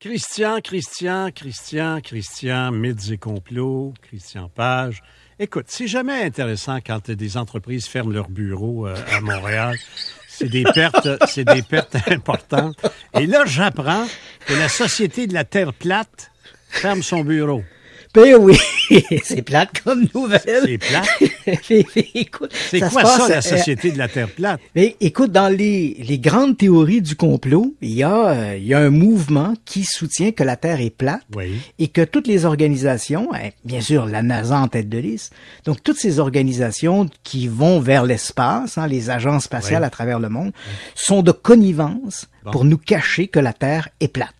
Christian, Christian, Christian, Christian, mythes et Christian Page. Écoute, c'est jamais intéressant quand des entreprises ferment leurs bureaux euh, à Montréal. C'est des pertes, c'est des pertes importantes. Et là, j'apprends que la Société de la Terre plate ferme son bureau. Ben oui. c'est plate comme nouvelle. C'est plate. écoute, c'est quoi ça, la euh, société de la Terre plate? Mais, écoute, dans les, les grandes théories du complot, il y, a, euh, il y a un mouvement qui soutient que la Terre est plate et que toutes les organisations, eh, bien sûr la NASA en tête de liste, donc toutes ces organisations qui vont vers l'espace, hein, les agences spatiales à travers le monde, sont de connivence pour nous cacher que la Terre est plate.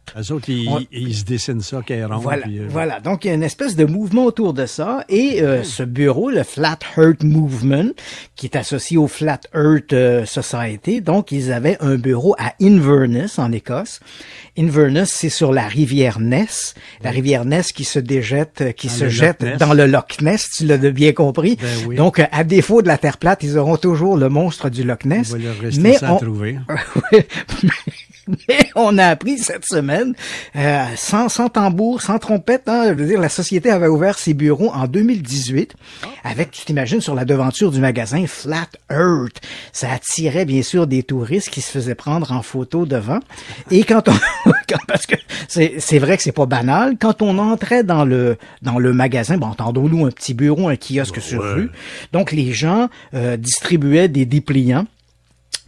ils, se dessinent ça, qu'ils Voilà, puis, euh, voilà. Donc, il y a une espèce de mouvement de ça. Et euh, ce bureau, le Flat Earth Movement, qui est associé au Flat Earth euh, Society, donc ils avaient un bureau à Inverness, en Écosse. Inverness, c'est sur la rivière Ness, la rivière Ness qui se déjette, euh, qui se jette dans le Loch Ness, tu l'as bien compris. Ben donc, à défaut de la Terre plate, ils auront toujours le monstre du Loch Ness. mais on... trouver. Mais on a appris cette semaine, euh, sans, sans tambour, sans trompette, hein, je veux dire, la société avait ouvert ses bureaux en 2018 avec, tu t'imagines, sur la devanture du magasin Flat Earth. Ça attirait bien sûr des touristes qui se faisaient prendre en photo devant. Et quand on... parce que c'est vrai que c'est pas banal, quand on entrait dans le dans le magasin, bon, entendons-nous un petit bureau, un kiosque bah sur rue, donc les gens euh, distribuaient des dépliants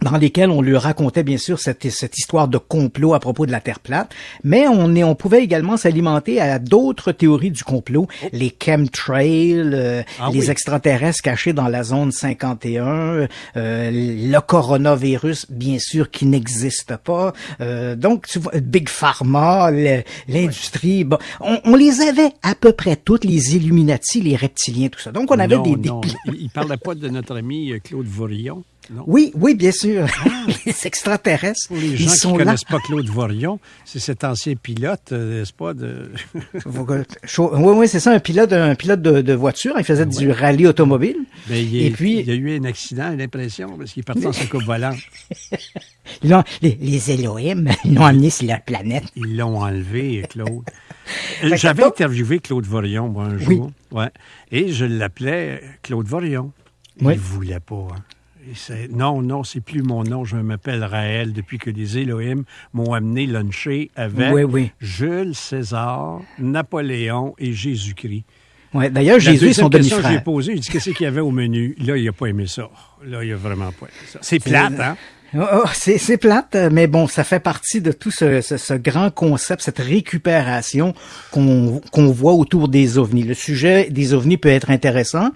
dans lesquels on lui racontait bien sûr cette, cette histoire de complot à propos de la Terre plate, mais on, on pouvait également s'alimenter à d'autres théories du complot, oh. les chemtrails, euh, ah les extraterrestres cachés dans la zone 51, euh, le coronavirus bien sûr qui n'existe pas, euh, donc tu vois, Big Pharma, l'industrie, bon, on, les avait à peu près toutes, les Illuminati, les reptiliens, tout ça. Donc on avait des... des... il parlait pas de notre ami Claude Vorillon. Oui, oui, bien sûr. C'est ah. les extraterrestres. Pour les gens qui ne connaissent pas Claude Vorion, c'est cet ancien pilote, euh, n'est-ce pas? oui, oui, c'est ça, un pilote, un pilote de, voiture. Il faisait du rallye automobile. il, Et puis... il y a eu un accident, l'impression, parce qu'il partait en coupe volante. Non, les, les Elohim l'ont amené sur leur planète. Ils l'ont enlevé, Claude. Ben, J'avais interviewé Claude Vorion un jour. Oui. Et je l'appelais Claude Vorion. Il ne voulait pas. Hein non, non, c'est plus mon nom. Je m'appelle Raël depuis que les Elohim m'ont amené luncher avec Jules César, Napoléon et Jésus-Christ. Ouais, D'ailleurs, Jésus est son demi que j'ai posée, dit qu'est-ce qu'il y avait au menu. Là, il n'a pas aimé ça. Là, il n'a vraiment pas aimé ça. C'est plate, hein? Oh, oh c'est plate, mais bon, ça fait partie de tout ce, grand concept, cette récupération qu'on voit autour des ovnis. Le sujet des ovnis peut être intéressant,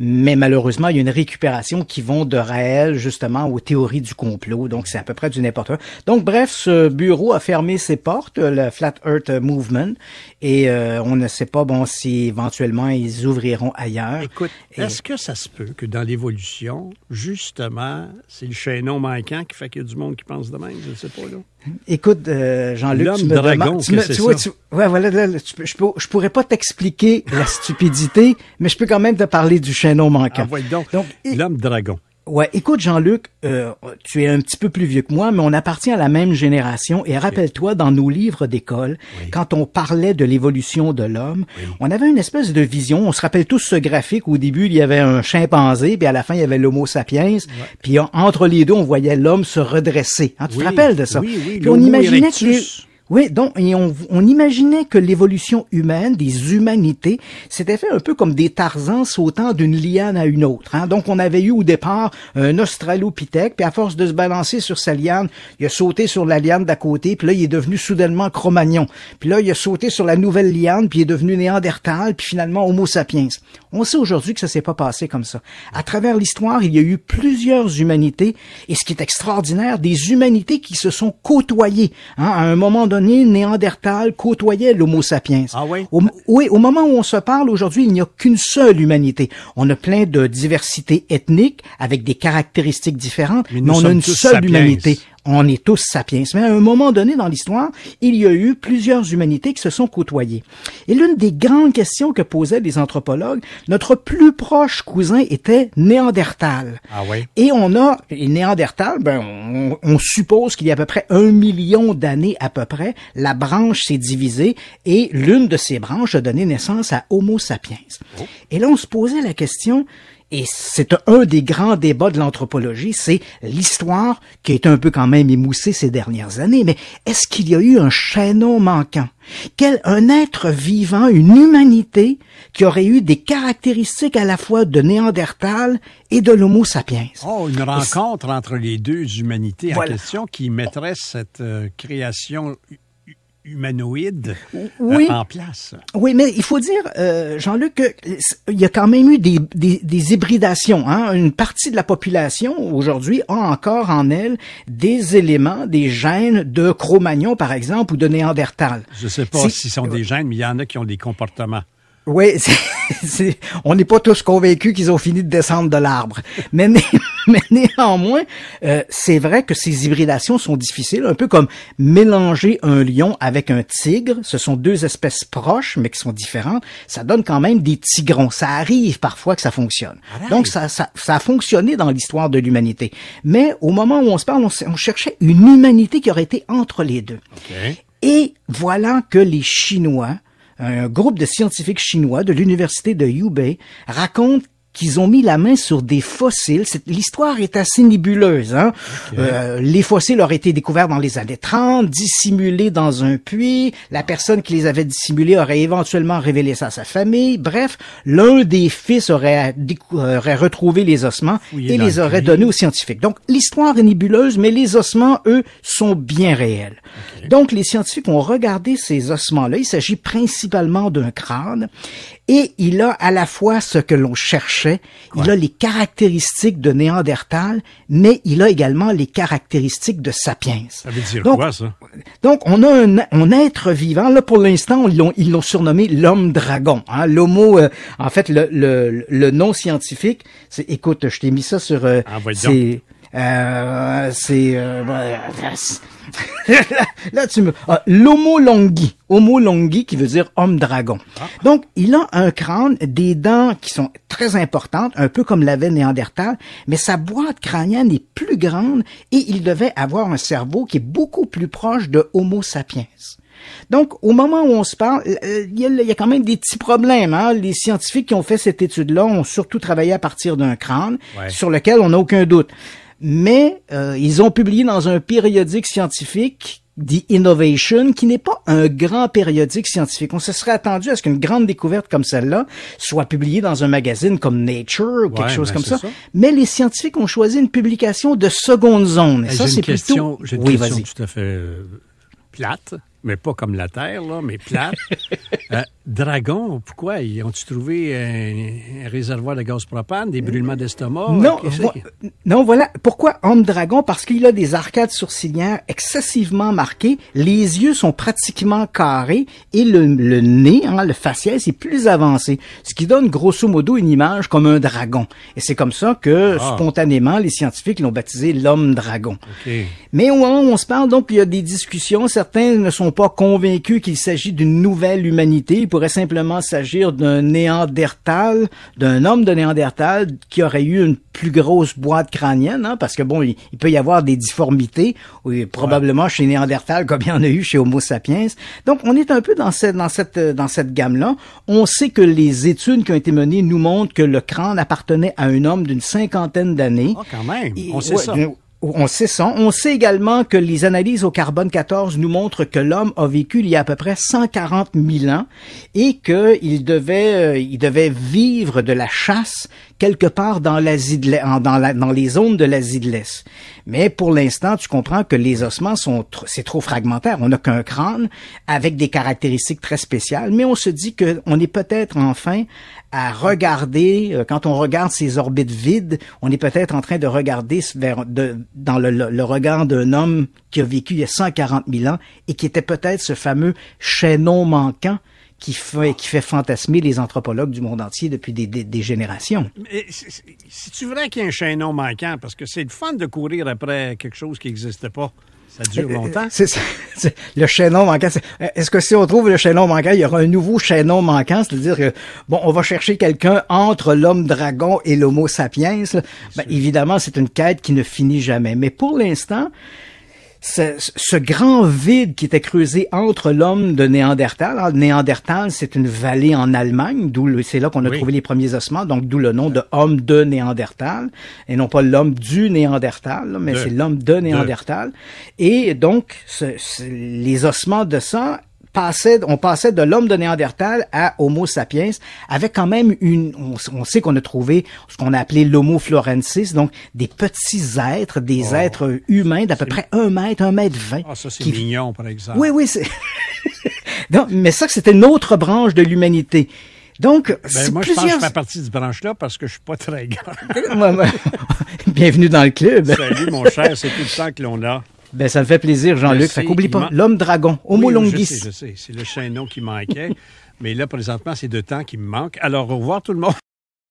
mais malheureusement, il y a une récupération qui vont de réel justement aux théories du complot, donc c'est à peu près du n'importe quoi. Donc bref, ce bureau a fermé ses portes, le Flat Earth Movement, et euh, on ne sait pas bon si éventuellement ils ouvriront ailleurs. Écoute, est-ce que ça se peut que dans l'évolution, justement, c'est le chaînon manquant qui fait qu'il y a du monde qui pense de même, je ne sais pas, Écoute, euh, Jean-Luc, tu me demandes... Tu, je, pourrais pas t'expliquer la stupidité, mais je peux quand même te parler du chêneau manquant. Ah, donc l'homme dragon. Ouais, écoute Jean-Luc, euh, tu es un petit peu plus vieux que moi, mais on appartient à la même génération. Et rappelle-toi, dans nos livres d'école, quand on parlait de l'évolution de l'homme, on avait une espèce de vision. On se rappelle tous ce graphique. Où au début, il y avait un chimpanzé, puis à la fin, il y avait l'Homo sapiens. Puis entre les deux, on voyait l'homme se redresser. Hein, tu te rappelles de ça Puis on imaginait que oui, donc on, imaginait que l'évolution humaine, des humanités, s'était fait un peu comme des tarzans sautant d'une liane à une autre. Hein. Donc on avait eu au départ un australopithèque, puis à force de se balancer sur sa liane, il a sauté sur la liane d'à côté, puis là il est devenu soudainement Cro-Magnon. Puis là il a sauté sur la nouvelle liane, puis il est devenu Néandertal, puis finalement Homo sapiens. On sait aujourd'hui que ça s'est pas passé comme ça. À travers l'histoire, il y a eu plusieurs humanités, et ce qui est extraordinaire, des humanités qui se sont côtoyées hein. à un moment donné Néandertal côtoyait l'Homo sapiens. Ah oui? Au, oui, au moment où on se parle aujourd'hui, il n'y a qu'une seule humanité. On a plein de diversité ethnique avec des caractéristiques différentes, mais, on a une seule humanité on est tous sapiens, mais à un moment donné dans l'histoire, il y a eu plusieurs humanités qui se sont côtoyées. Et l'une des grandes questions que posaient les anthropologues, notre plus proche cousin était Néandertal. Ah oui. Et on a, Néandertal, ben, on, suppose qu'il y a à peu près un million d'années à peu près, la branche s'est divisée et l'une de ces branches a donné naissance à Homo sapiens. Oh. Et là, on se posait la question, et c'est un des grands débats de l'anthropologie, c'est l'histoire qui est un peu quand même émoussée ces dernières années. Mais est-ce qu'il y a eu un chaînon manquant? Quel un être vivant, une humanité qui aurait eu des caractéristiques à la fois de Néandertal et de l'Homo sapiens. Oh, une rencontre entre les deux humanités en question qui mettrait cette euh, création humanoïde euh, oui. en place. Oui, mais il faut dire, euh, Jean-Luc, qu'il y a quand même eu des, des, hybridations. Hein? Une partie de la population aujourd'hui a encore en elle des éléments, des gènes de Cro-Magnon, par exemple, ou de Néandertal. Je sais pas s'ils sont des gènes, mais il y en a qui ont des comportements. Oui, on n'est pas tous convaincus qu'ils ont fini de descendre de l'arbre. Mais, mais mais néanmoins, euh, c'est vrai que ces hybridations sont difficiles, un peu comme mélanger un lion avec un tigre. Ce sont deux espèces proches, mais qui sont différentes. Ça donne quand même des tigrons. Ça arrive parfois que ça fonctionne. Ah Donc, ça, ça, ça, a fonctionné dans l'histoire de l'humanité. Mais au moment où on se parle, on, cherchait une humanité qui aurait été entre les deux. Et voilà que les Chinois, un groupe de scientifiques chinois de l'université de Hubei raconte qu'ils ont mis la main sur des fossiles. L'histoire est assez nébuleuse. Hein? Euh, les fossiles auraient été découverts dans les années 30, dissimulés dans un puits. La personne qui les avait dissimulés aurait éventuellement révélé ça à sa famille. Bref, l'un des fils aurait, euh, retrouvé les ossements et les aurait donnés aux scientifiques. Donc, l'histoire est nébuleuse, mais les ossements, eux, sont bien réels. Donc, les scientifiques ont regardé ces ossements-là. Il s'agit principalement d'un crâne et il a à la fois ce que l'on cherchait il a les caractéristiques de Néandertal, mais il a également les caractéristiques de sapiens. Ça veut dire donc, quoi, ça? Donc, on a un, être vivant. Là, pour l'instant, ils l'ont surnommé l'homme-dragon. Hein, L'homo, euh, en fait, le, le, le nom scientifique, c'est, écoute, je t'ai mis ça sur... Euh, ah, c'est... Euh, c'est... là, tu ah, L'homo longhi. Homo qui veut dire homme dragon. Ah. Donc, il a un crâne, des dents qui sont très importantes, un peu comme l'avait Néandertal, mais sa boîte crânienne est plus grande et il devait avoir un cerveau qui est beaucoup plus proche de Homo sapiens. Donc, au moment où on se parle, euh, il y, a quand même des petits problèmes. Hein? Les scientifiques qui ont fait cette étude-là ont surtout travaillé à partir d'un crâne sur lequel on n'a aucun doute mais euh, ils ont publié dans un périodique scientifique The Innovation, qui n'est pas un grand périodique scientifique. On se serait attendu à ce qu'une grande découverte comme celle-là soit publiée dans un magazine comme Nature ou quelque chose ben, comme ça. Mais les scientifiques ont choisi une publication de seconde zone. ça, c'est plutôt... une oui, question tout à fait euh, plate, mais pas comme la Terre, là, mais plate. Euh, Dragon, pourquoi? Ils ont-tu trouvé un, réservoir de gaz propane, des brûlements d'estomac? Non, non, voilà. Pourquoi homme dragon? Parce qu'il a des arcades sourcilières excessivement marquées, les yeux sont pratiquement carrés et le, nez, hein, le faciès c'est plus avancé, ce qui donne grosso modo une image comme un dragon. Et c'est comme ça que, ah. spontanément, les scientifiques l'ont baptisé l'homme dragon. Mais au où on se parle, donc, il y a des discussions. Certains ne sont pas convaincus qu'il s'agit d'une nouvelle humanité pourrait simplement s'agir d'un néandertal, d'un homme de néandertal qui aurait eu une plus grosse boîte crânienne, hein, parce que bon, il, peut y avoir des difformités, oui, euh, probablement chez néandertal comme il y en a eu chez Homo sapiens. Donc, on est un peu dans cette, dans cette, euh, dans cette gamme-là. On sait que les études qui ont été menées nous montrent que le crâne appartenait à un homme d'une cinquantaine d'années. Oh, quand même! on sait ça on sait ça. On sait également que les analyses au carbone 14 nous montrent que l'homme a vécu il y a à peu près 140 000 ans et qu'il devait, euh, il devait vivre de la chasse quelque part dans l'Asie de dans, dans les zones de l'Asie de l'Est. Mais pour l'instant, tu comprends que les ossements sont c'est trop fragmentaire. On n'a qu'un crâne avec des caractéristiques très spéciales, mais on se dit que on est peut-être enfin à regarder euh, quand on regarde ces orbites vides, on est peut-être en train de regarder vers, de, dans le, regard d'un homme qui a vécu il y a 140 000 ans et qui était peut-être ce fameux chaînon manquant qui fait, qui fait fantasmer les anthropologues du monde entier depuis des, générations. Si tu vrai qu'il y a un chaînon manquant? Parce que c'est le fun de courir après quelque chose qui n'existe pas. Ça dure euh, euh, longtemps. c'est le chaînon manquant. Euh, est-ce que si on trouve le chaînon manquant, il y aura un nouveau chaînon manquant, c'est-à-dire que bon, on va chercher quelqu'un entre l'homme dragon et l'homo sapiens. Ben, évidemment, c'est une quête qui ne finit jamais. Mais pour l'instant, ce, ce, grand vide qui était creusé entre l'homme de Néandertal. Néandertal, c'est une vallée en Allemagne, d'où c'est là qu'on a trouvé les premiers ossements, donc d'où le nom de homme de Néandertal, et non pas l'homme du Néandertal, mais c'est l'homme de Néandertal. Et donc, les ossements de ça on passait de l'homme de Néandertal à Homo sapiens avec quand même une, on, sait qu'on a trouvé ce qu'on a appelé l'Homo florensis, donc des petits êtres, des oh. êtres humains d'à peu près un mètre, un mètre vingt. Ah, ça c'est mignon par exemple. Oui, oui, c'est... donc, mais ça c'était une autre branche de l'humanité. Donc, ben, moi, je pense que je fais partie de cette branche-là parce que je suis pas très grand. Bienvenue dans le club. Salut, mon cher, c'est tout le temps que l'on a. Ben, ça me fait plaisir, Jean-Luc. Fait qu'oublie pas, l'homme dragon, Homo Je sais, C'est le chaînon qui manquait. mais là, présentement, c'est deux temps qui me manquent. Alors, au revoir tout le monde.